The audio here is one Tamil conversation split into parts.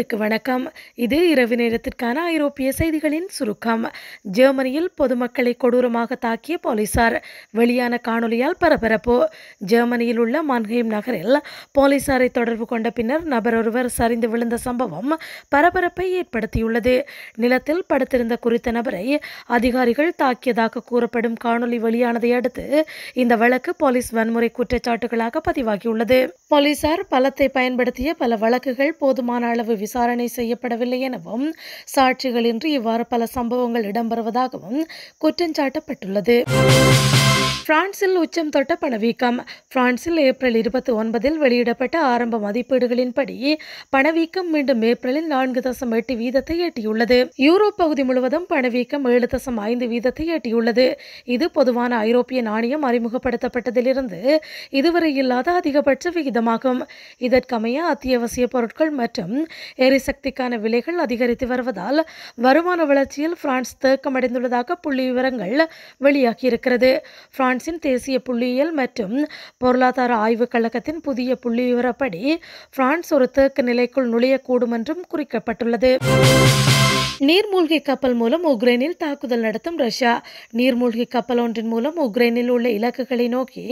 நேயர்களுக்கு வணக்கம் இது இரவு நேரத்திற்கான ஐரோப்பிய செய்திகளின் சுருக்கம் ஜெர்மனியில் பொதுமக்களை கொடூரமாக தாக்கிய போலீசார் வெளியான காணொலியால் பரபரப்பு ஜெர்மனியில் உள்ள மான்ஹெய்ம் நகரில் போலீசாரை தொடர்பு கொண்ட பின்னர் நபர் ஒருவர் சரிந்து விழுந்த சம்பவம் பரபரப்பை ஏற்படுத்தியுள்ளது நிலத்தில் படுத்திருந்த குறித்த நபரை அதிகாரிகள் தாக்கியதாக கூறப்படும் காணொலி வெளியானதை அடுத்து இந்த வழக்கு போலீஸ் வன்முறை குற்றச்சாட்டுகளாக பதிவாகியுள்ளது போலீசார் பலத்தை பயன்படுத்திய பல வழக்குகள் போதுமான அளவு விசாரணை செய்யப்படவில்லை எனவும் சாட்சிகளின்றி இவ்வாறு பல சம்பவங்கள் இடம்பெறுவதாகவும் சாட்டப்பட்டுள்ளது பிரான்சில் உச்சம் தொட்ட பணவீக்கம் பிரான்சில் ஏப்ரல் இருபத்தி ஒன்பதில் வெளியிடப்பட்ட ஆரம்ப மதிப்பீடுகளின்படி பணவீக்கம் மீண்டும் ஏப்ரலில் நான்கு தசம் எட்டு வீதத்தை எட்டியுள்ளது யூரோப் பகுதி முழுவதும் பணவீக்கம் ஏழு தசம் ஐந்து வீதத்தை எட்டியுள்ளது இது பொதுவான ஐரோப்பிய நாணயம் அறிமுகப்படுத்தப்பட்டதிலிருந்து இதுவரை இல்லாத அதிகபட்ச விகிதமாகும் இதற்கமைய அத்தியாவசிய பொருட்கள் மற்றும் எரிசக்திக்கான விலைகள் அதிகரித்து வருவதால் வருமான வளர்ச்சியில் பிரான்ஸ் தேக்கமடைந்துள்ளதாக புள்ளி விவரங்கள் வெளியாகியிருக்கிறது பிரான்சின் தேசிய புள்ளியியல் மற்றும் பொருளாதார ஆய்வுக் கழகத்தின் புதிய புள்ளி விவரப்படி பிரான்ஸ் ஒரு தேக்க நிலைக்குள் நுழையக்கூடும் என்றும் குறிக்கப்பட்டுள்ளது நீர்மூழ்கி கப்பல் மூலம் உக்ரைனில் தாக்குதல் நடத்தும் ரஷ்யா நீர்மூழ்கி கப்பல் ஒன்றின் மூலம் உக்ரைனில் உள்ள இலக்குகளை நோக்கி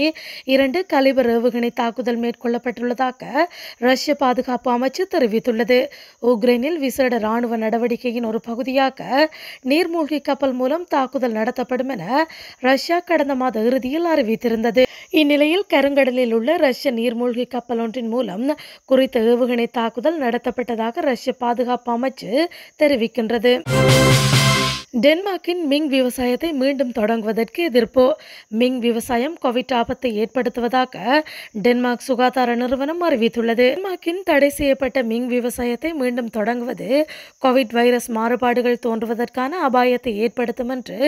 இரண்டு கலிபர் ஏவுகணை தாக்குதல் மேற்கொள்ளப்பட்டுள்ளதாக ரஷ்ய பாதுகாப்பு அமைச்சு தெரிவித்துள்ளது உக்ரைனில் விசேட ராணுவ நடவடிக்கையின் ஒரு பகுதியாக நீர்மூழ்கி கப்பல் மூலம் தாக்குதல் நடத்தப்படும் என ரஷ்யா கடந்த மாத இறுதியில் அறிவித்திருந்தது இந்நிலையில் கருங்கடலில் உள்ள ரஷ்ய நீர்மூழ்கி கப்பல் ஒன்றின் மூலம் குறித்த ஏவுகணை தாக்குதல் நடத்தப்பட்டதாக ரஷ்ய பாதுகாப்பு அமைச்சு தெரிவிக்கின்றது டென்மார்க்கின் மிங் விவசாயத்தை மீண்டும் தொடங்குவதற்கு எதிர்ப்பு மிங் விவசாயம் கோவிட் ஆபத்தை ஏற்படுத்துவதாக டென்மார்க் சுகாதார நிறுவனம் அறிவித்துள்ளது டென்மார்க்கின் தடை செய்யப்பட்ட மிங் விவசாயத்தை மீண்டும் தொடங்குவது கோவிட் வைரஸ் மாறுபாடுகள் தோன்றுவதற்கான அபாயத்தை ஏற்படுத்தும் என்று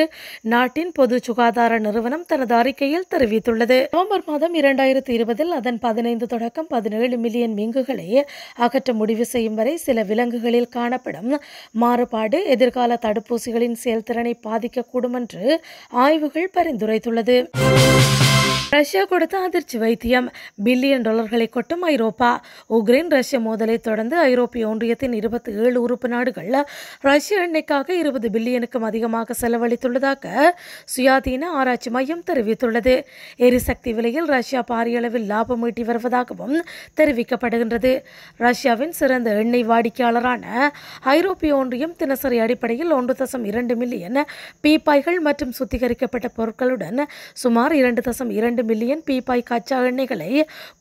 நாட்டின் பொது சுகாதார நிறுவனம் தனது அறிக்கையில் தெரிவித்துள்ளது நவம்பர் மாதம் இரண்டாயிரத்தி இருபதில் அதன் பதினைந்து தொடக்கம் பதினேழு மில்லியன் மிங்குகளை அகற்ற முடிவு செய்யும் வரை சில விலங்குகளில் காணப்படும் மாறுபாடு எதிர்கால தடுப்பூசிகளின் செயல்திறனை பாதிக்கக்கூடும் என்று ஆய்வுகள் பரிந்துரைத்துள்ளது ரஷ்யா கொடுத்த அதிர்ச்சி வைத்தியம் பில்லியன் டாலர்களை கொட்டும் ஐரோப்பா உக்ரைன் ரஷ்ய மோதலை தொடர்ந்து ஐரோப்பிய ஒன்றியத்தின் இருபத்தி ஏழு உறுப்பு நாடுகள் ரஷ்ய எண்ணெய்க்காக இருபது பில்லியனுக்கும் அதிகமாக செலவழித்துள்ளதாக சுயாதீன ஆராய்ச்சி மையம் தெரிவித்துள்ளது எரிசக்தி விலையில் ரஷ்யா பாரிய அளவில் லாபம் ஈட்டி வருவதாகவும் தெரிவிக்கப்படுகின்றது ரஷ்யாவின் சிறந்த எண்ணெய் வாடிக்கையாளரான ஐரோப்பிய ஒன்றியம் தினசரி அடிப்படையில் ஒன்று தசம் இரண்டு மில்லியன் பீப்பாய்கள் மற்றும் சுத்திகரிக்கப்பட்ட பொருட்களுடன் சுமார் இரண்டு தசம் இரண்டு இரண்டு மில்லியன் பீப்பாய் காய்ச்சா எண்ணெய்களை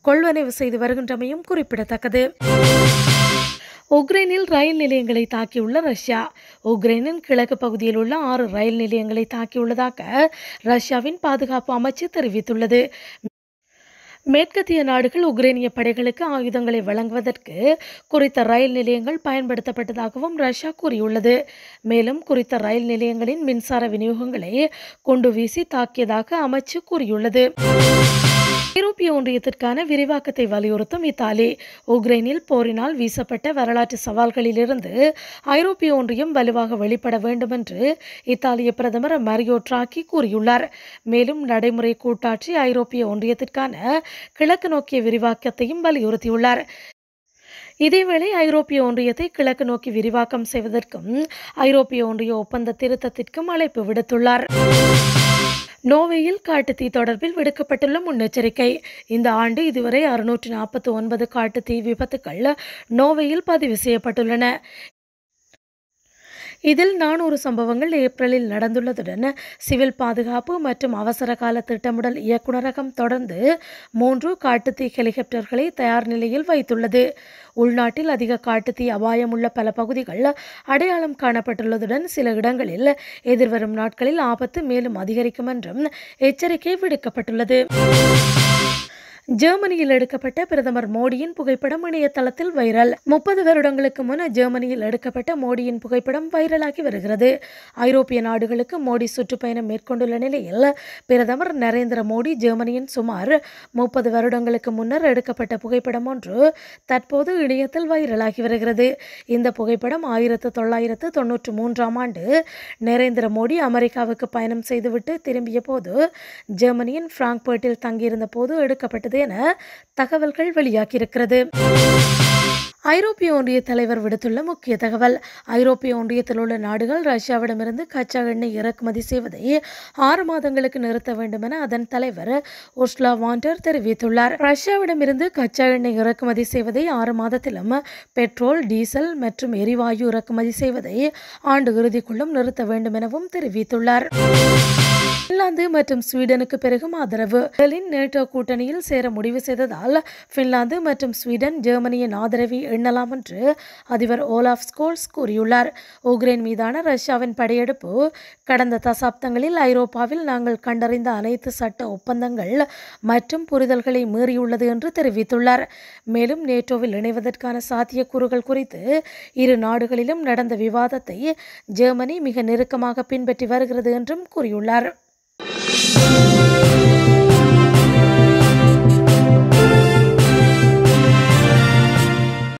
கொள்வனவு செய்து வருகின்றமையும் குறிப்பிடத்தக்கது உக்ரைனில் ரயில் நிலையங்களை தாக்கியுள்ள ரஷ்யா உக்ரைனின் கிழக்கு பகுதியில் உள்ள ஆறு ரயில் நிலையங்களை தாக்கியுள்ளதாக ரஷ்யாவின் பாதுகாப்பு அமைச்சு தெரிவித்துள்ளது மேற்கத்திய நாடுகள் உக்ரைனிய படைகளுக்கு ஆயுதங்களை வழங்குவதற்கு குறித்த ரயில் நிலையங்கள் பயன்படுத்தப்பட்டதாகவும் ரஷ்யா கூறியுள்ளது மேலும் குறித்த ரயில் நிலையங்களின் மின்சார விநியோகங்களை கொண்டு வீசி தாக்கியதாக அமைச்சு கூறியுள்ளது ஐரோப்பிய ஒன்றியத்திற்கான விரிவாக்கத்தை வலியுறுத்தும் இத்தாலி உக்ரைனில் போரினால் வீசப்பட்ட வரலாற்று சவால்களிலிருந்து ஐரோப்பிய ஒன்றியம் வலுவாக வெளிப்பட வேண்டும் என்று இத்தாலிய பிரதமர் மரியோ டிராக்கி கூறியுள்ளார் மேலும் நடைமுறை கூட்டாட்சி ஐரோப்பிய ஒன்றியத்திற்கான கிழக்கு நோக்கிய விரிவாக்கத்தையும் வலியுறுத்தியுள்ளார் இதேவேளை ஐரோப்பிய ஒன்றியத்தை கிழக்கு நோக்கி விரிவாக்கம் செய்வதற்கும் ஐரோப்பிய ஒன்றிய ஒப்பந்த திருத்தத்திற்கும் அழைப்பு விடுத்துள்ளார் நோவையில் காட்டுத்தீ தொடர்பில் விடுக்கப்பட்டுள்ள முன்னெச்சரிக்கை இந்த ஆண்டு இதுவரை அறுநூற்றி நாற்பத்தி ஒன்பது காட்டுத்தீ விபத்துக்கள் நோவையில் பதிவு செய்யப்பட்டுள்ளன இதில் நானூறு சம்பவங்கள் ஏப்ரலில் நடந்துள்ளதுடன் சிவில் பாதுகாப்பு மற்றும் அவசர கால திட்டமிடல் இயக்குநரகம் தொடர்ந்து மூன்று காட்டுத்தீ ஹெலிகாப்டர்களை தயார் நிலையில் வைத்துள்ளது உள்நாட்டில் அதிக காட்டுத்தீ அபாயம் உள்ள பல பகுதிகள் அடையாளம் காணப்பட்டுள்ளதுடன் சில இடங்களில் எதிர்வரும் நாட்களில் ஆபத்து மேலும் அதிகரிக்கும் என்றும் எச்சரிக்கை விடுக்கப்பட்டுள்ளது ஜெர்மனியில் எடுக்கப்பட்ட பிரதமர் மோடியின் புகைப்படம் இணையதளத்தில் வைரல் முப்பது வருடங்களுக்கு முன் ஜெர்மனியில் எடுக்கப்பட்ட மோடியின் புகைப்படம் வைரலாகி வருகிறது ஐரோப்பிய நாடுகளுக்கு மோடி சுற்றுப்பயணம் மேற்கொண்டுள்ள நிலையில் பிரதமர் நரேந்திர மோடி ஜெர்மனியின் சுமார் முப்பது வருடங்களுக்கு முன்னர் எடுக்கப்பட்ட புகைப்படம் ஒன்று தற்போது இணையத்தில் வைரலாகி வருகிறது இந்த புகைப்படம் ஆயிரத்து தொள்ளாயிரத்து தொன்னூற்று மூன்றாம் ஆண்டு நரேந்திர மோடி அமெரிக்காவுக்கு பயணம் செய்துவிட்டு திரும்பிய போது ஜெர்மனியின் பிராங்க்பர்ட்டில் தங்கியிருந்த போது எடுக்கப்பட்டது இருக்குது என தகவல்கள் வெளியாகியிருக்கிறது ஐரோப்பிய ஒன்றிய தலைவர் விடுத்துள்ள முக்கிய தகவல் ஐரோப்பிய ஒன்றியத்தில் உள்ள நாடுகள் ரஷ்யாவிடமிருந்து கச்சா எண்ணெய் இறக்குமதி செய்வதை ஆறு மாதங்களுக்கு நிறுத்த வேண்டும் என அதன் தலைவர் ஒஸ்லா வாண்டர் தெரிவித்துள்ளார் ரஷ்யாவிடமிருந்து கச்சா எண்ணெய் இறக்குமதி செய்வதை ஆறு மாதத்திலும் பெட்ரோல் டீசல் மற்றும் எரிவாயு இறக்குமதி செய்வதை ஆண்டு இறுதிக்குள்ளும் நிறுத்த வேண்டும் எனவும் தெரிவித்துள்ளார் பின்லாந்து மற்றும் ஸ்வீடனுக்கு பிறகும் ஆதரவு பெர்லின் நேட்டோ கூட்டணியில் சேர முடிவு செய்ததால் பின்லாந்து மற்றும் ஸ்வீடன் ஜெர்மனியின் ஆதரவை எண்ணலாம் என்று அதிபர் ஓலாஃப் ஸ்கோல்ஸ் கூறியுள்ளார் உக்ரைன் மீதான ரஷ்யாவின் படையெடுப்பு கடந்த தசாப்தங்களில் ஐரோப்பாவில் நாங்கள் கண்டறிந்த அனைத்து சட்ட ஒப்பந்தங்கள் மற்றும் புரிதல்களை மீறியுள்ளது என்று தெரிவித்துள்ளார் மேலும் நேட்டோவில் இணைவதற்கான சாத்தியக்கூறுகள் குறித்து இரு நாடுகளிலும் நடந்த விவாதத்தை ஜெர்மனி மிக நெருக்கமாக பின்பற்றி வருகிறது என்றும் கூறியுள்ளார் you.